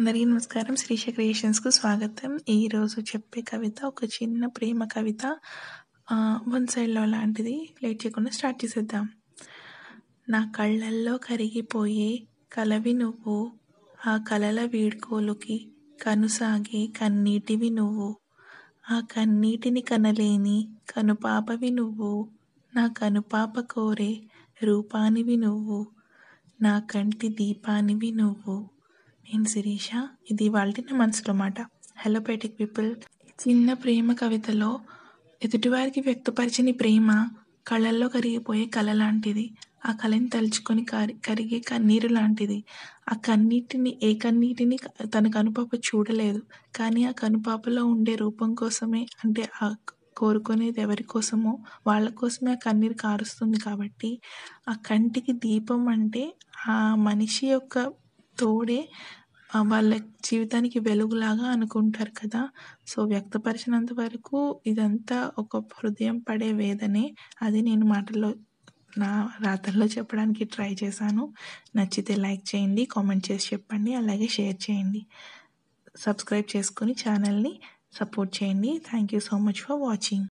అందరికీ నమస్కారం శ్రీష క్రియేషన్స్కు స్వాగతం ఈరోజు చెప్పే కవిత ఒక చిన్న ప్రేమ కవిత వన్ సైడ్లో లాంటిది లేట్ చేయకుండా స్టార్ట్ చేసేద్దాం నా కళ్ళల్లో కరిగిపోయే కలవి నువ్వు ఆ కలల వీడ్కోలుకి కనుసాగే కన్నీటివి నువ్వు ఆ కన్నీటిని కనలేని కనుపాపవి నువ్వు నా కనుపాప కోరే రూపానివి నువ్వు నా కంటి దీపానివి నువ్వు నేను శిరీష ఇది వాళ్ళ మనసులో మాట హలో పేటిక్ పీపుల్ చిన్న ప్రేమ కవితలో ఎదుటివారికి వ్యక్తపరిచిన ప్రేమ కళ్ళల్లో కరిగిపోయే కళ లాంటిది ఆ కళని తలుచుకొని కరి కరిగే కన్నీరు లాంటిది ఆ కన్నీటిని ఏ కన్నీటిని తన కనుపాప చూడలేదు కానీ ఆ కనుపాపలో ఉండే రూపం కోసమే అంటే ఆ కోరుకునేది ఎవరి కోసమో వాళ్ళ కోసమే ఆ కన్నీరు కారుస్తుంది కాబట్టి ఆ కంటికి దీపం అంటే ఆ మనిషి యొక్క తోడే వాళ్ళ జీవితానికి వెలుగులాగా అనుకుంటారు కదా సో వ్యక్తపరిచినంత వరకు ఇదంతా ఒక హృదయం పడే వేదనే అది నేను మాటల్లో నా రాతల్లో చెప్పడానికి ట్రై చేశాను నచ్చితే లైక్ చేయండి కామెంట్ చేసి చెప్పండి అలాగే షేర్ చేయండి సబ్స్క్రైబ్ చేసుకుని ఛానల్ని సపోర్ట్ చేయండి thank you so much for watching